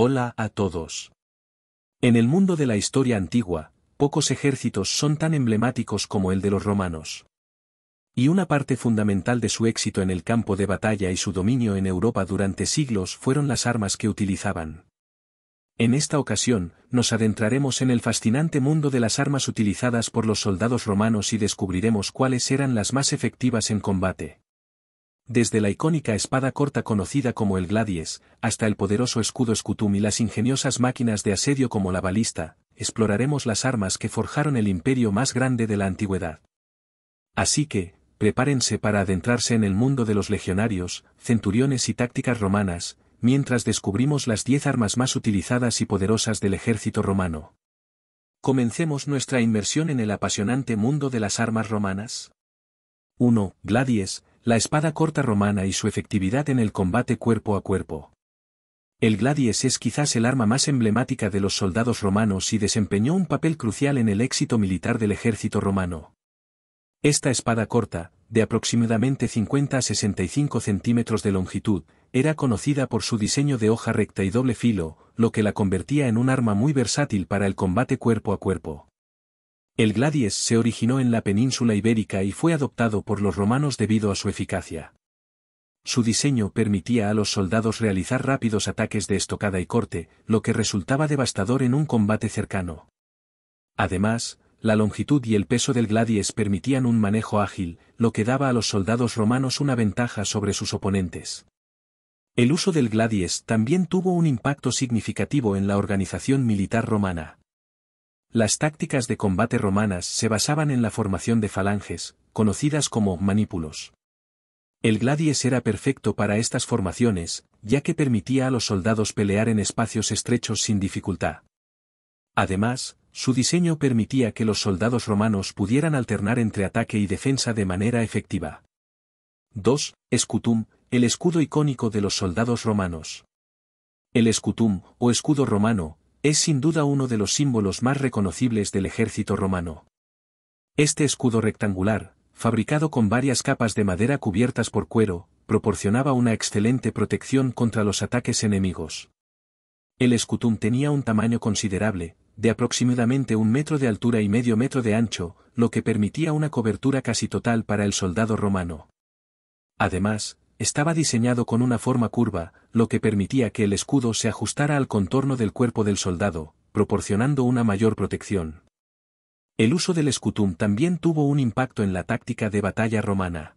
Hola a todos. En el mundo de la historia antigua, pocos ejércitos son tan emblemáticos como el de los romanos. Y una parte fundamental de su éxito en el campo de batalla y su dominio en Europa durante siglos fueron las armas que utilizaban. En esta ocasión, nos adentraremos en el fascinante mundo de las armas utilizadas por los soldados romanos y descubriremos cuáles eran las más efectivas en combate desde la icónica espada corta conocida como el gladies, hasta el poderoso escudo Scutum y las ingeniosas máquinas de asedio como la balista, exploraremos las armas que forjaron el imperio más grande de la antigüedad. Así que, prepárense para adentrarse en el mundo de los legionarios, centuriones y tácticas romanas, mientras descubrimos las diez armas más utilizadas y poderosas del ejército romano. Comencemos nuestra inmersión en el apasionante mundo de las armas romanas. 1. Gladies, la espada corta romana y su efectividad en el combate cuerpo a cuerpo. El Gladius es quizás el arma más emblemática de los soldados romanos y desempeñó un papel crucial en el éxito militar del ejército romano. Esta espada corta, de aproximadamente 50 a 65 centímetros de longitud, era conocida por su diseño de hoja recta y doble filo, lo que la convertía en un arma muy versátil para el combate cuerpo a cuerpo. El gladies se originó en la península ibérica y fue adoptado por los romanos debido a su eficacia. Su diseño permitía a los soldados realizar rápidos ataques de estocada y corte, lo que resultaba devastador en un combate cercano. Además, la longitud y el peso del gladies permitían un manejo ágil, lo que daba a los soldados romanos una ventaja sobre sus oponentes. El uso del gladies también tuvo un impacto significativo en la organización militar romana. Las tácticas de combate romanas se basaban en la formación de falanges, conocidas como manípulos. El gladius era perfecto para estas formaciones, ya que permitía a los soldados pelear en espacios estrechos sin dificultad. Además, su diseño permitía que los soldados romanos pudieran alternar entre ataque y defensa de manera efectiva. 2. Escutum, el escudo icónico de los soldados romanos. El escutum, o escudo romano, es sin duda uno de los símbolos más reconocibles del ejército romano. Este escudo rectangular, fabricado con varias capas de madera cubiertas por cuero, proporcionaba una excelente protección contra los ataques enemigos. El escutum tenía un tamaño considerable, de aproximadamente un metro de altura y medio metro de ancho, lo que permitía una cobertura casi total para el soldado romano. Además, estaba diseñado con una forma curva, lo que permitía que el escudo se ajustara al contorno del cuerpo del soldado, proporcionando una mayor protección. El uso del escutum también tuvo un impacto en la táctica de batalla romana.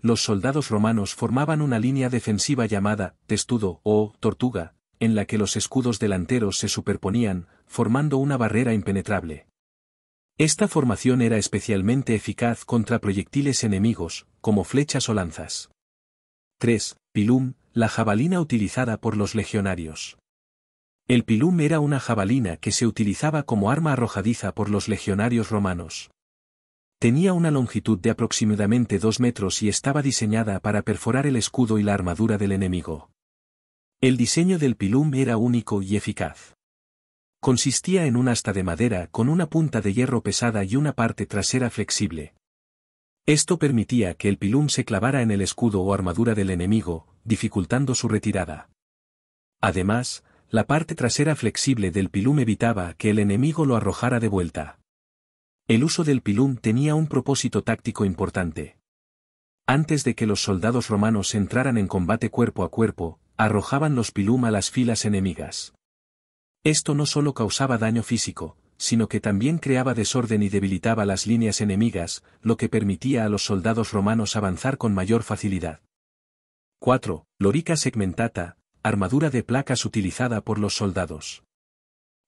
Los soldados romanos formaban una línea defensiva llamada testudo o tortuga, en la que los escudos delanteros se superponían, formando una barrera impenetrable. Esta formación era especialmente eficaz contra proyectiles enemigos, como flechas o lanzas. 3. Pilum, la jabalina utilizada por los legionarios. El pilum era una jabalina que se utilizaba como arma arrojadiza por los legionarios romanos. Tenía una longitud de aproximadamente dos metros y estaba diseñada para perforar el escudo y la armadura del enemigo. El diseño del pilum era único y eficaz. Consistía en un asta de madera con una punta de hierro pesada y una parte trasera flexible. Esto permitía que el pilum se clavara en el escudo o armadura del enemigo, dificultando su retirada. Además, la parte trasera flexible del pilum evitaba que el enemigo lo arrojara de vuelta. El uso del pilum tenía un propósito táctico importante. Antes de que los soldados romanos entraran en combate cuerpo a cuerpo, arrojaban los pilum a las filas enemigas. Esto no solo causaba daño físico, sino que también creaba desorden y debilitaba las líneas enemigas, lo que permitía a los soldados romanos avanzar con mayor facilidad. 4. Lorica segmentata, armadura de placas utilizada por los soldados.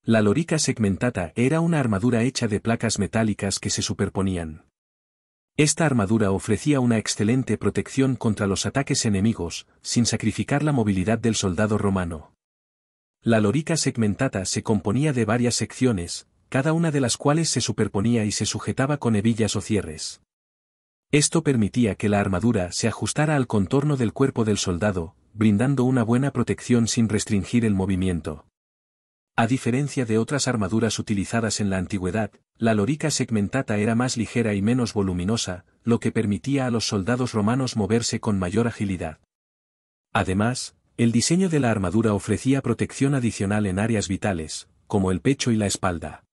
La lorica segmentata era una armadura hecha de placas metálicas que se superponían. Esta armadura ofrecía una excelente protección contra los ataques enemigos, sin sacrificar la movilidad del soldado romano. La lorica segmentata se componía de varias secciones, cada una de las cuales se superponía y se sujetaba con hebillas o cierres. Esto permitía que la armadura se ajustara al contorno del cuerpo del soldado, brindando una buena protección sin restringir el movimiento. A diferencia de otras armaduras utilizadas en la antigüedad, la lorica segmentata era más ligera y menos voluminosa, lo que permitía a los soldados romanos moverse con mayor agilidad. Además, el diseño de la armadura ofrecía protección adicional en áreas vitales, como el pecho y la espalda.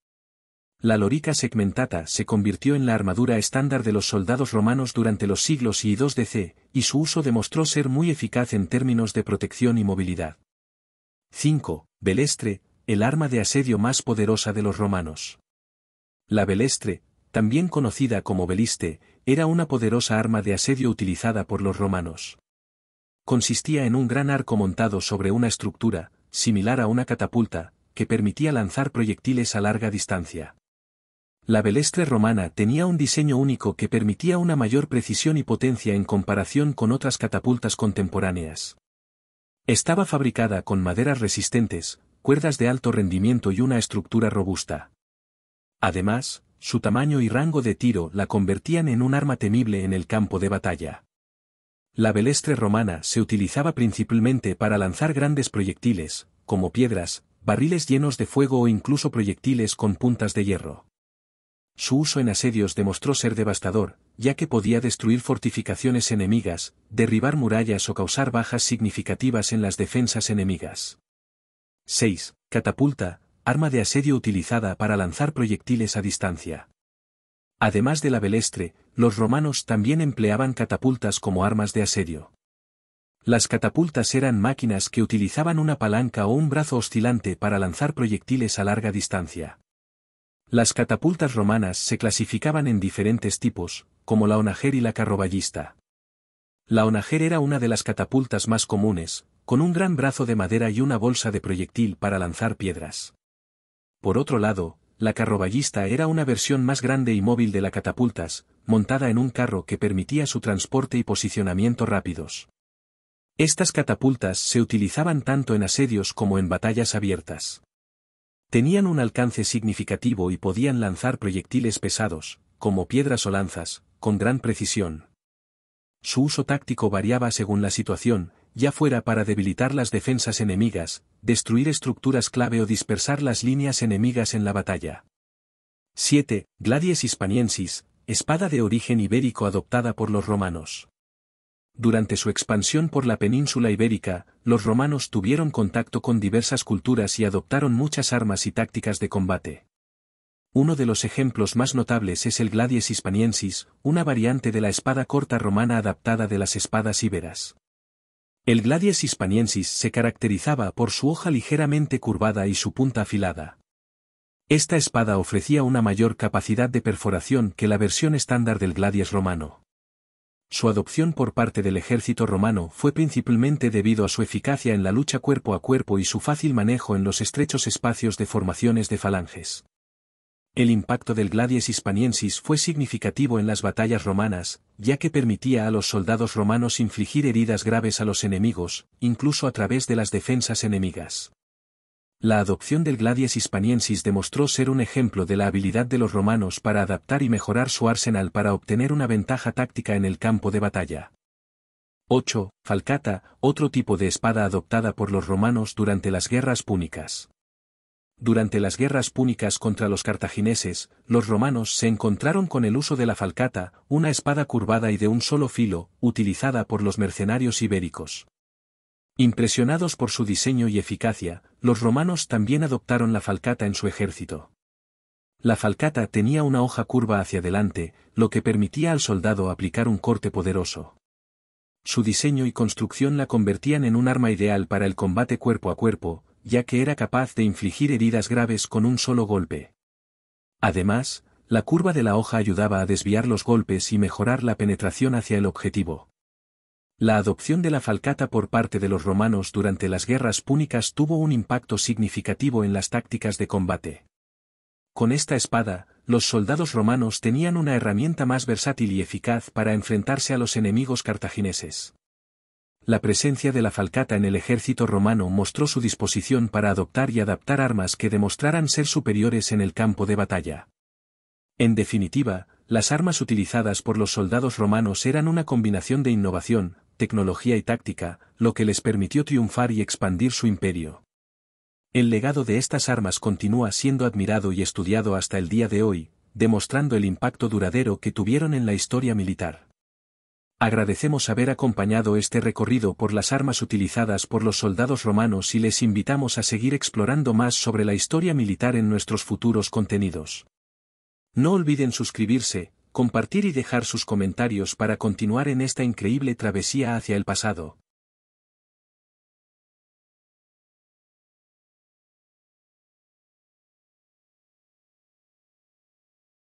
La lorica segmentata se convirtió en la armadura estándar de los soldados romanos durante los siglos I y II DC, y su uso demostró ser muy eficaz en términos de protección y movilidad. 5. Belestre, el arma de asedio más poderosa de los romanos. La belestre, también conocida como beliste, era una poderosa arma de asedio utilizada por los romanos. Consistía en un gran arco montado sobre una estructura, similar a una catapulta, que permitía lanzar proyectiles a larga distancia. La Belestre romana tenía un diseño único que permitía una mayor precisión y potencia en comparación con otras catapultas contemporáneas. Estaba fabricada con maderas resistentes, cuerdas de alto rendimiento y una estructura robusta. Además, su tamaño y rango de tiro la convertían en un arma temible en el campo de batalla. La belestre romana se utilizaba principalmente para lanzar grandes proyectiles, como piedras, barriles llenos de fuego o incluso proyectiles con puntas de hierro. Su uso en asedios demostró ser devastador, ya que podía destruir fortificaciones enemigas, derribar murallas o causar bajas significativas en las defensas enemigas. 6. Catapulta, arma de asedio utilizada para lanzar proyectiles a distancia. Además de la belestre, los romanos también empleaban catapultas como armas de asedio. Las catapultas eran máquinas que utilizaban una palanca o un brazo oscilante para lanzar proyectiles a larga distancia. Las catapultas romanas se clasificaban en diferentes tipos, como la onager y la carroballista. La onager era una de las catapultas más comunes, con un gran brazo de madera y una bolsa de proyectil para lanzar piedras. Por otro lado, la carroballista era una versión más grande y móvil de la catapultas, montada en un carro que permitía su transporte y posicionamiento rápidos. Estas catapultas se utilizaban tanto en asedios como en batallas abiertas. Tenían un alcance significativo y podían lanzar proyectiles pesados, como piedras o lanzas, con gran precisión. Su uso táctico variaba según la situación, ya fuera para debilitar las defensas enemigas, destruir estructuras clave o dispersar las líneas enemigas en la batalla. 7. Gladius hispaniensis, espada de origen ibérico adoptada por los romanos durante su expansión por la península ibérica, los romanos tuvieron contacto con diversas culturas y adoptaron muchas armas y tácticas de combate. Uno de los ejemplos más notables es el Gladius hispaniensis, una variante de la espada corta romana adaptada de las espadas íberas. El Gladius hispaniensis se caracterizaba por su hoja ligeramente curvada y su punta afilada. Esta espada ofrecía una mayor capacidad de perforación que la versión estándar del Gladius romano. Su adopción por parte del ejército romano fue principalmente debido a su eficacia en la lucha cuerpo a cuerpo y su fácil manejo en los estrechos espacios de formaciones de falanges. El impacto del Gladius hispaniensis fue significativo en las batallas romanas, ya que permitía a los soldados romanos infligir heridas graves a los enemigos, incluso a través de las defensas enemigas. La adopción del Gladius hispaniensis demostró ser un ejemplo de la habilidad de los romanos para adaptar y mejorar su arsenal para obtener una ventaja táctica en el campo de batalla. 8. Falcata, otro tipo de espada adoptada por los romanos durante las guerras púnicas. Durante las guerras púnicas contra los cartagineses, los romanos se encontraron con el uso de la falcata, una espada curvada y de un solo filo, utilizada por los mercenarios ibéricos. Impresionados por su diseño y eficacia, los romanos también adoptaron la falcata en su ejército. La falcata tenía una hoja curva hacia adelante, lo que permitía al soldado aplicar un corte poderoso. Su diseño y construcción la convertían en un arma ideal para el combate cuerpo a cuerpo, ya que era capaz de infligir heridas graves con un solo golpe. Además, la curva de la hoja ayudaba a desviar los golpes y mejorar la penetración hacia el objetivo. La adopción de la falcata por parte de los romanos durante las guerras púnicas tuvo un impacto significativo en las tácticas de combate. Con esta espada, los soldados romanos tenían una herramienta más versátil y eficaz para enfrentarse a los enemigos cartagineses. La presencia de la falcata en el ejército romano mostró su disposición para adoptar y adaptar armas que demostraran ser superiores en el campo de batalla. En definitiva, las armas utilizadas por los soldados romanos eran una combinación de innovación, tecnología y táctica, lo que les permitió triunfar y expandir su imperio. El legado de estas armas continúa siendo admirado y estudiado hasta el día de hoy, demostrando el impacto duradero que tuvieron en la historia militar. Agradecemos haber acompañado este recorrido por las armas utilizadas por los soldados romanos y les invitamos a seguir explorando más sobre la historia militar en nuestros futuros contenidos. No olviden suscribirse, compartir y dejar sus comentarios para continuar en esta increíble travesía hacia el pasado.